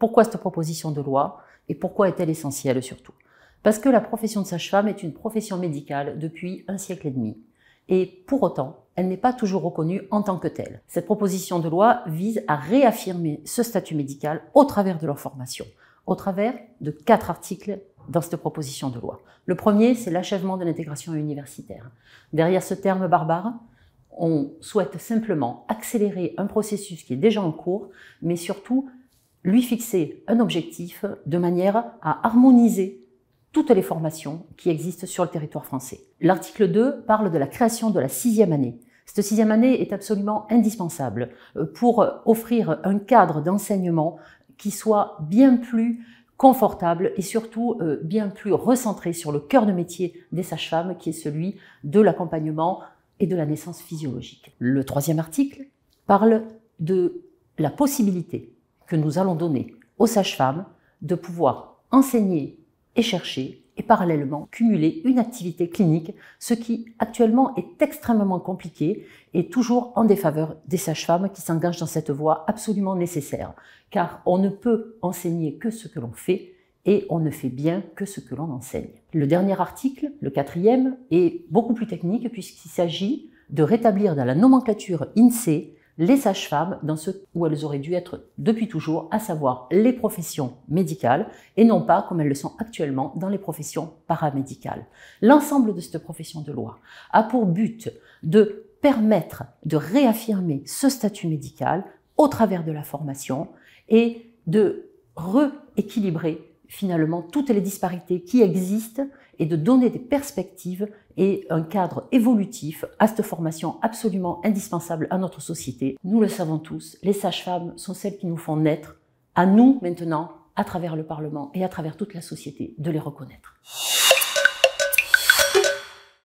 Pourquoi cette proposition de loi et pourquoi est-elle essentielle surtout Parce que la profession de sage-femme est une profession médicale depuis un siècle et demi. Et pour autant, elle n'est pas toujours reconnue en tant que telle. Cette proposition de loi vise à réaffirmer ce statut médical au travers de leur formation, au travers de quatre articles dans cette proposition de loi. Le premier, c'est l'achèvement de l'intégration universitaire. Derrière ce terme barbare, on souhaite simplement accélérer un processus qui est déjà en cours, mais surtout lui fixer un objectif de manière à harmoniser toutes les formations qui existent sur le territoire français. L'article 2 parle de la création de la sixième année. Cette sixième année est absolument indispensable euh, pour offrir un cadre d'enseignement qui soit bien plus confortable et surtout euh, bien plus recentré sur le cœur de métier des sages-femmes qui est celui de l'accompagnement et de la naissance physiologique. Le troisième article parle de la possibilité que nous allons donner aux sages-femmes de pouvoir enseigner et chercher et parallèlement cumuler une activité clinique, ce qui actuellement est extrêmement compliqué et toujours en défaveur des sages-femmes qui s'engagent dans cette voie absolument nécessaire, car on ne peut enseigner que ce que l'on fait et on ne fait bien que ce que l'on enseigne. Le dernier article, le quatrième, est beaucoup plus technique puisqu'il s'agit de rétablir dans la nomenclature INSEE les sages-femmes dans ce où elles auraient dû être depuis toujours, à savoir les professions médicales et non pas comme elles le sont actuellement dans les professions paramédicales. L'ensemble de cette profession de loi a pour but de permettre de réaffirmer ce statut médical au travers de la formation et de rééquilibrer finalement toutes les disparités qui existent et de donner des perspectives et un cadre évolutif à cette formation absolument indispensable à notre société. Nous le savons tous, les sages-femmes sont celles qui nous font naître, à nous maintenant, à travers le Parlement et à travers toute la société, de les reconnaître.